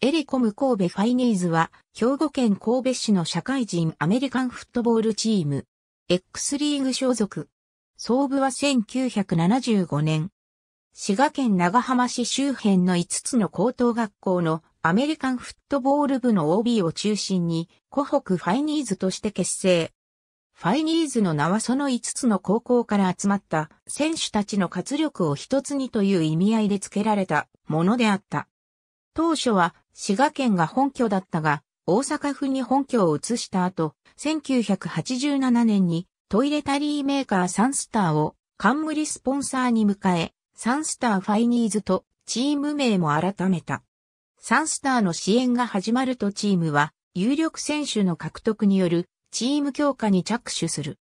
エレコム神戸ファイニーズは、兵庫県神戸市の社会人アメリカンフットボールチーム、X リーグ所属。創部は1975年。滋賀県長浜市周辺の5つの高等学校のアメリカンフットボール部の OB を中心に、湖北ファイニーズとして結成。ファイニーズの名はその5つの高校から集まった選手たちの活力を一つにという意味合いで付けられたものであった。当初は滋賀県が本拠だったが、大阪府に本拠を移した後、1987年にトイレタリーメーカーサンスターを冠スポンサーに迎え、サンスターファイニーズとチーム名も改めた。サンスターの支援が始まるとチームは、有力選手の獲得によるチーム強化に着手する。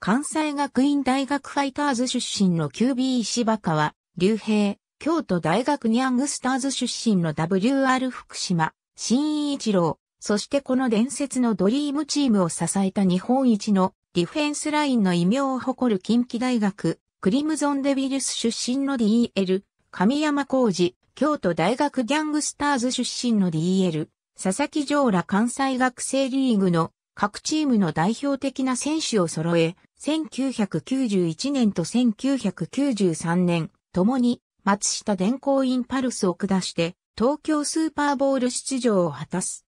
関西学院大学ファイターズ出身の QB 石バカは、竜兵、京都大学ニャングスターズ出身の WR 福島、新一郎、そしてこの伝説のドリームチームを支えた日本一のディフェンスラインの異名を誇る近畿大学、クリムゾンデビルス出身の DL、神山浩二、京都大学ギャングスターズ出身の DL、佐々木城ら関西学生リーグの各チームの代表的な選手を揃え、1991年と1993年、共に松下電工インパルスを下して、東京スーパーボール出場を果たす。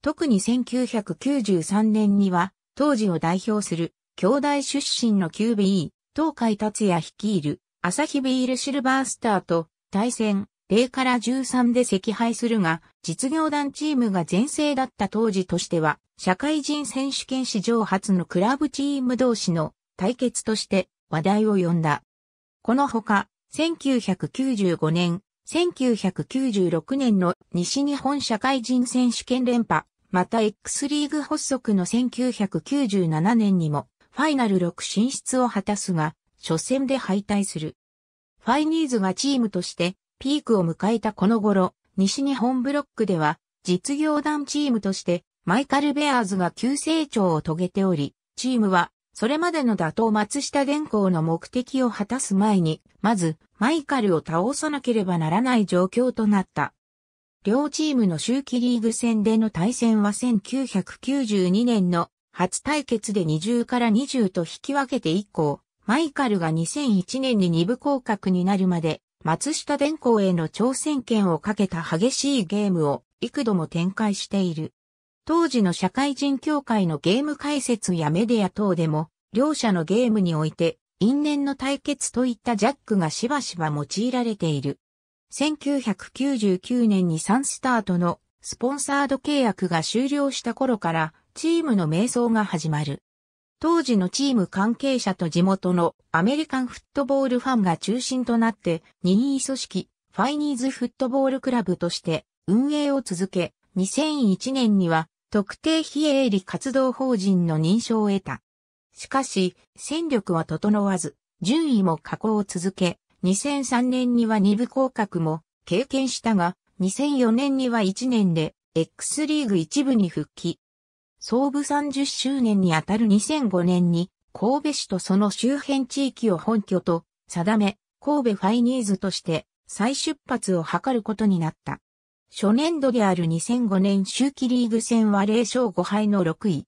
特に1993年には、当時を代表する、兄弟出身の QBE、東海達也率いる、朝日ビールシルバースターと、対戦、0から13で惜敗するが、実業団チームが全盛だった当時としては、社会人選手権史上初のクラブチーム同士の対決として話題を呼んだ。このほか、1995年、1996年の西日本社会人選手権連覇、また X リーグ発足の1997年にも、ファイナル6進出を果たすが、初戦で敗退する。ファイニーズがチームとしてピークを迎えたこの頃、西日本ブロックでは実業団チームとしてマイカルベアーズが急成長を遂げており、チームはそれまでの打倒松下電工の目的を果たす前に、まず、マイカルを倒さなければならない状況となった。両チームの秋季リーグ戦での対戦は1992年の初対決で20から20と引き分けて以降、マイカルが2001年に2部降格になるまで、松下電工への挑戦権をかけた激しいゲームを幾度も展開している。当時の社会人協会のゲーム解説やメディア等でも、両者のゲームにおいて、因縁の対決といったジャックがしばしば用いられている。1999年にサンスタートのスポンサード契約が終了した頃からチームの瞑想が始まる。当時のチーム関係者と地元のアメリカンフットボールファンが中心となって任意組織ファイニーズフットボールクラブとして運営を続け2001年には特定非営利活動法人の認証を得た。しかし、戦力は整わず、順位も下降を続け、2003年には2部降格も経験したが、2004年には1年で X リーグ1部に復帰。創部30周年にあたる2005年に、神戸市とその周辺地域を本拠と定め、神戸ファイニーズとして再出発を図ることになった。初年度である2005年秋季リーグ戦は0勝5敗の6位。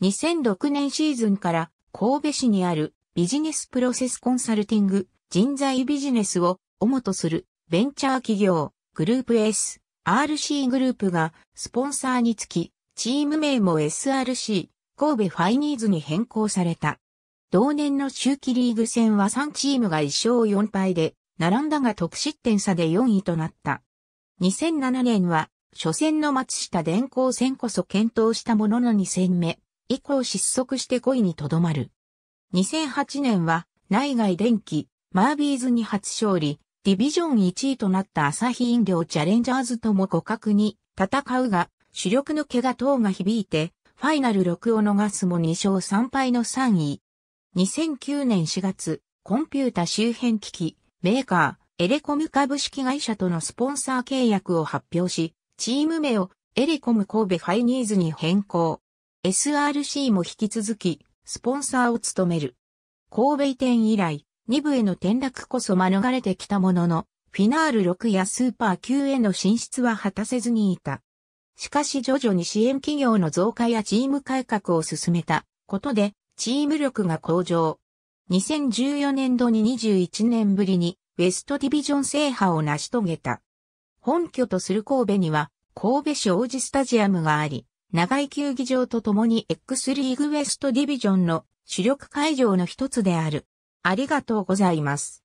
2006年シーズンから神戸市にあるビジネスプロセスコンサルティング人材ビジネスを主とするベンチャー企業グループ S、RC グループがスポンサーにつきチーム名も SRC 神戸ファイニーズに変更された。同年の秋季リーグ戦は3チームが1勝4敗で並んだが得失点差で4位となった。2007年は、初戦の松下電光戦こそ検討したものの2戦目、以降失速して5位にとどまる。2008年は、内外電気、マービーズに初勝利、ディビジョン1位となった朝日飲料チャレンジャーズとも互角に戦うが、主力の怪我等が響いて、ファイナル6を逃すも2勝3敗の3位。2009年4月、コンピュータ周辺機器、メーカー、エレコム株式会社とのスポンサー契約を発表し、チーム名をエレコム神戸ファイニーズに変更。SRC も引き続き、スポンサーを務める。神戸移転以来、2部への転落こそ免れてきたものの、フィナール6やスーパー9への進出は果たせずにいた。しかし徐々に支援企業の増加やチーム改革を進めたことで、チーム力が向上。2014年度に21年ぶりにウェストディビジョン制覇を成し遂げた。本拠とする神戸には、神戸市王子スタジアムがあり、長井球技場とともに X リーグウエストディビジョンの主力会場の一つである。ありがとうございます。